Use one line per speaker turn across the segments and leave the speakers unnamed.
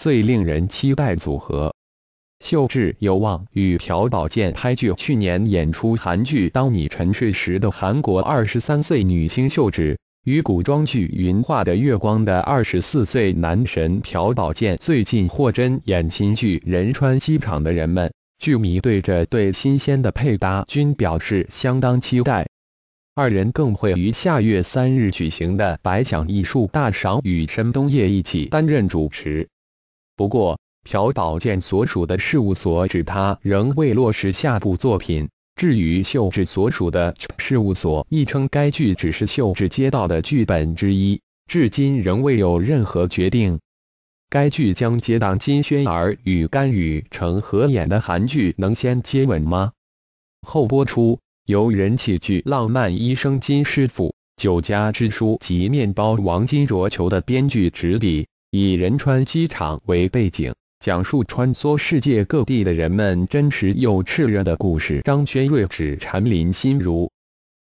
最令人期待组合，秀智有望与朴宝剑拍剧。去年演出韩剧《当你沉睡时》的韩国二十三岁女星秀智，与古装剧《云画的月光》的二十四岁男神朴宝剑，最近霍真演新剧《仁川机场的人们》，剧迷对这对新鲜的配搭均表示相当期待。二人更会于下月三日举行的百想艺术大赏与申东烨一起担任主持。不过，朴宝剑所属的事务所指他仍未落实下部作品。至于秀智所属的事务所亦称该剧只是秀智接到的剧本之一，至今仍未有任何决定。该剧将接档金宣儿与甘雨成合演的韩剧《能先接吻吗》，后播出由人气剧《浪漫医生金师傅》《酒家之书》及《面包王金卓求》的编剧执笔。以仁川机场为背景，讲述穿梭世界各地的人们真实又炽热的故事。张轩睿指缠林心如，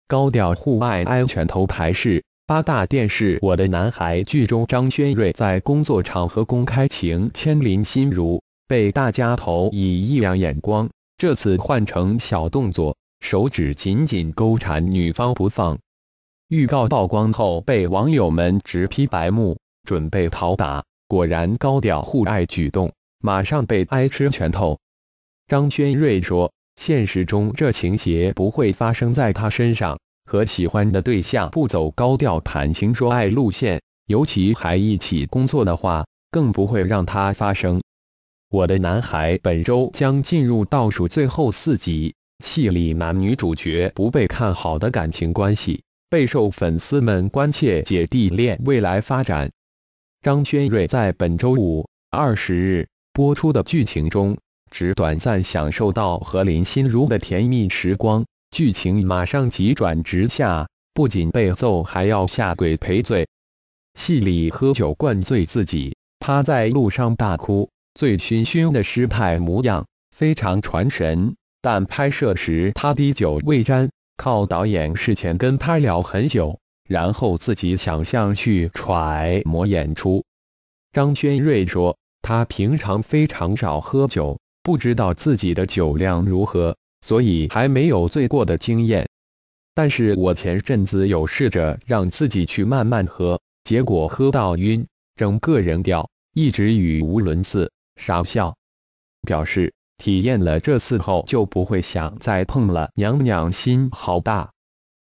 高调户外安全头牌是八大电视《我的男孩》剧中，张轩睿在工作场合公开情牵林心如，被大家投以异样眼光。这次换成小动作，手指紧紧勾缠女方不放。预告曝光后，被网友们直批白目。准备讨打，果然高调互爱举动，马上被挨吃拳头。张轩睿说：“现实中这情节不会发生在他身上，和喜欢的对象不走高调谈情说爱路线，尤其还一起工作的话，更不会让他发生。”我的男孩本周将进入倒数最后四集，戏里男女主角不被看好的感情关系，备受粉丝们关切，姐弟恋未来发展。张轩睿在本周五二十日播出的剧情中，只短暂享受到和林心如的甜蜜时光，剧情马上急转直下，不仅被揍，还要下跪赔罪。戏里喝酒灌醉自己，趴在路上大哭，醉醺醺的失态模样非常传神。但拍摄时他滴酒未沾，靠导演事前跟他聊很久。然后自己想象去揣摩演出。张轩睿说：“他平常非常少喝酒，不知道自己的酒量如何，所以还没有醉过的经验。但是我前阵子有试着让自己去慢慢喝，结果喝到晕，整个人掉，一直语无伦次，傻笑。表示体验了这次后就不会想再碰了。娘娘心好大。”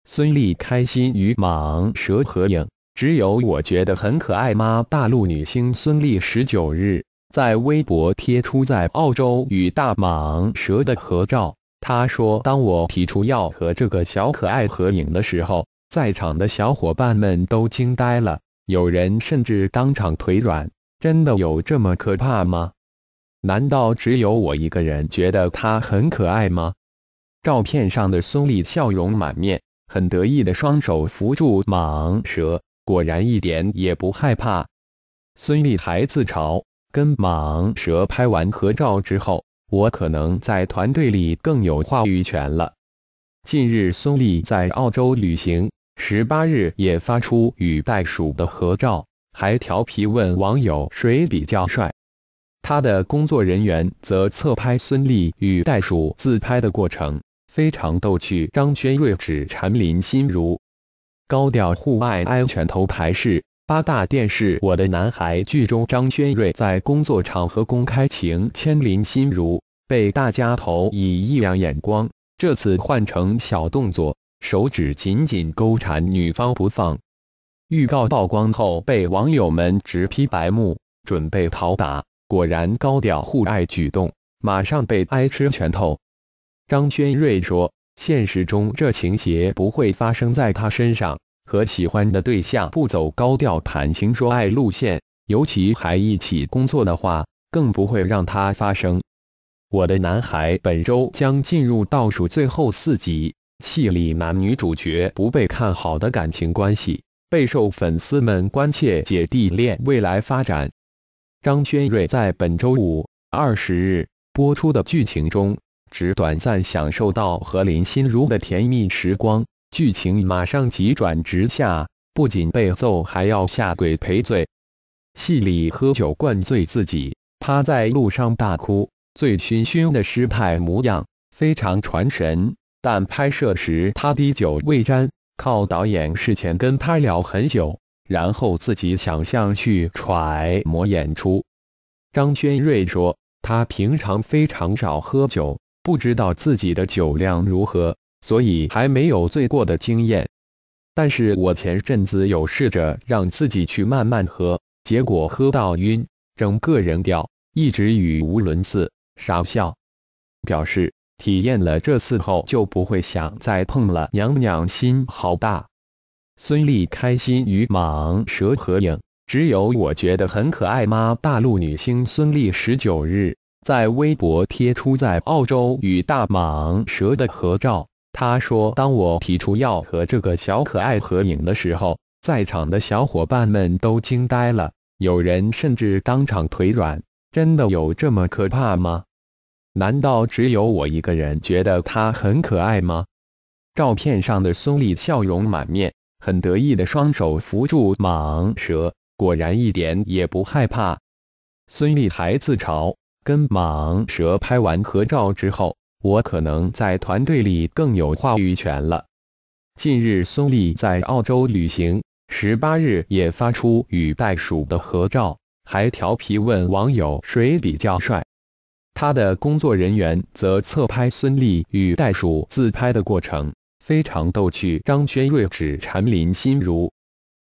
孙俪开心与蟒蛇合影，只有我觉得很可爱吗？大陆女星孙俪十九日在微博贴出在澳洲与大蟒蛇的合照。她说：“当我提出要和这个小可爱合影的时候，在场的小伙伴们都惊呆了，有人甚至当场腿软。真的有这么可怕吗？难道只有我一个人觉得她很可爱吗？”照片上的孙俪笑容满面。很得意的双手扶住蟒蛇，果然一点也不害怕。孙俪还自嘲，跟蟒蛇拍完合照之后，我可能在团队里更有话语权了。近日，孙俪在澳洲旅行，十八日也发出与袋鼠的合照，还调皮问网友谁比较帅。她的工作人员则侧拍孙俪与袋鼠自拍的过程。非常逗趣，张轩睿指缠林心如，高调互爱安拳头牌是八大电视《我的男孩》剧中，张轩睿在工作场合公开情牵林心如，被大家投以异样眼光。这次换成小动作，手指紧紧勾缠女方不放。预告曝光后被网友们直批白目，准备讨打，果然高调互爱举动马上被挨吃拳头。张轩睿说：“现实中这情节不会发生在他身上，和喜欢的对象不走高调谈情说爱路线，尤其还一起工作的话，更不会让他发生。”我的男孩本周将进入倒数最后四集，戏里男女主角不被看好的感情关系备受粉丝们关切，姐弟恋未来发展。张轩睿在本周五二十日播出的剧情中。只短暂享受到和林心如的甜蜜时光，剧情马上急转直下，不仅被揍，还要下跪赔罪。戏里喝酒灌醉自己，趴在路上大哭，醉醺醺的失态模样非常传神。但拍摄时他滴酒未沾，靠导演事前跟拍聊很久，然后自己想象去揣摩演出。张轩睿说，他平常非常少喝酒。不知道自己的酒量如何，所以还没有醉过的经验。但是我前阵子有试着让自己去慢慢喝，结果喝到晕，整个人掉，一直语无伦次，傻笑。表示体验了这次后就不会想再碰了。娘娘心好大。孙俪开心与蟒蛇合影，只有我觉得很可爱吗？大陆女星孙俪十九日。在微博贴出在澳洲与大蟒蛇的合照，他说：“当我提出要和这个小可爱合影的时候，在场的小伙伴们都惊呆了，有人甚至当场腿软。真的有这么可怕吗？难道只有我一个人觉得它很可爱吗？”照片上的孙俪笑容满面，很得意的双手扶住蟒蛇，果然一点也不害怕。孙俪还自嘲。跟蟒蛇拍完合照之后，我可能在团队里更有话语权了。近日，孙俪在澳洲旅行，十八日也发出与袋鼠的合照，还调皮问网友谁比较帅。她的工作人员则侧拍孙俪与袋鼠自拍的过程，非常逗趣。张轩睿指蝉林心如，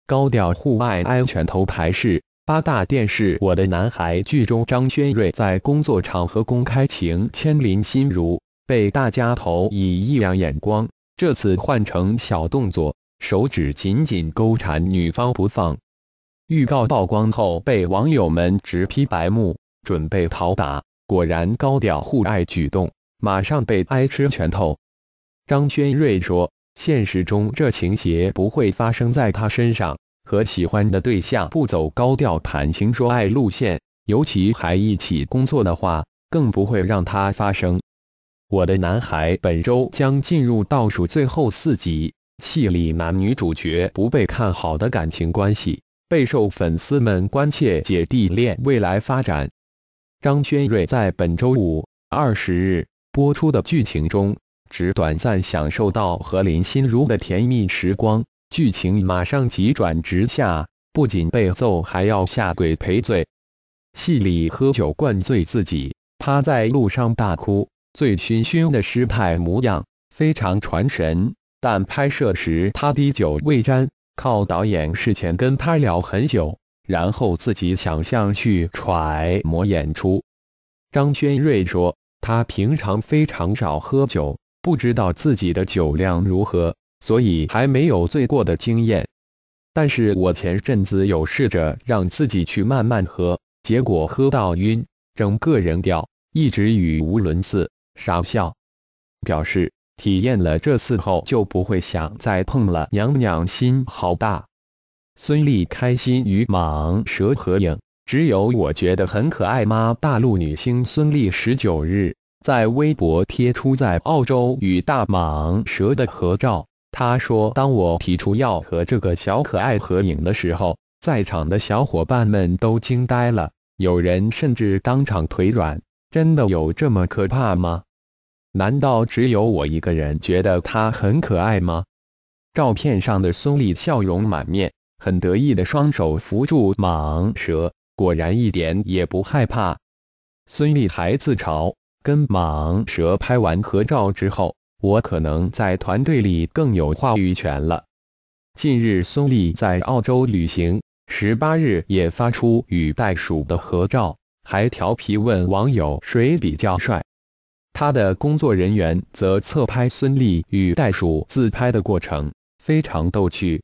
高调户外安全头牌是。八大电视，《我的男孩》剧中，张轩睿在工作场合公开情牵林心如，被大家投以异样眼光。这次换成小动作，手指紧紧勾缠女方不放。预告曝光后，被网友们直批白目，准备讨打。果然高调互爱举动，马上被挨吃拳头。张轩睿说：“现实中这情节不会发生在他身上。”和喜欢的对象不走高调谈情说爱路线，尤其还一起工作的话，更不会让它发生。我的男孩本周将进入倒数最后四集，戏里男女主角不被看好的感情关系备受粉丝们关切，姐弟恋未来发展。张轩睿在本周五二十日播出的剧情中，只短暂享受到和林心如的甜蜜时光。剧情马上急转直下，不仅被揍，还要下跪赔罪。戏里喝酒灌醉自己，趴在路上大哭，醉醺醺的失态模样非常传神。但拍摄时他滴酒未沾，靠导演事前跟他聊很久，然后自己想象去揣摩演出。张轩睿说，他平常非常少喝酒，不知道自己的酒量如何。所以还没有醉过的经验，但是我前阵子有试着让自己去慢慢喝，结果喝到晕，整个人掉，一直语无伦次，傻笑，表示体验了这次后就不会想再碰了。娘娘心好大，孙俪开心与蟒蛇合影，只有我觉得很可爱吗？大陆女星孙俪十九日在微博贴出在澳洲与大蟒蛇的合照。他说：“当我提出要和这个小可爱合影的时候，在场的小伙伴们都惊呆了，有人甚至当场腿软。真的有这么可怕吗？难道只有我一个人觉得它很可爱吗？”照片上的孙俪笑容满面，很得意的双手扶住蟒蛇，果然一点也不害怕。孙俪还自嘲：“跟蟒蛇拍完合照之后。”我可能在团队里更有话语权了。近日，孙俪在澳洲旅行，十八日也发出与袋鼠的合照，还调皮问网友谁比较帅。她的工作人员则侧拍孙俪与袋鼠自拍的过程，非常逗趣。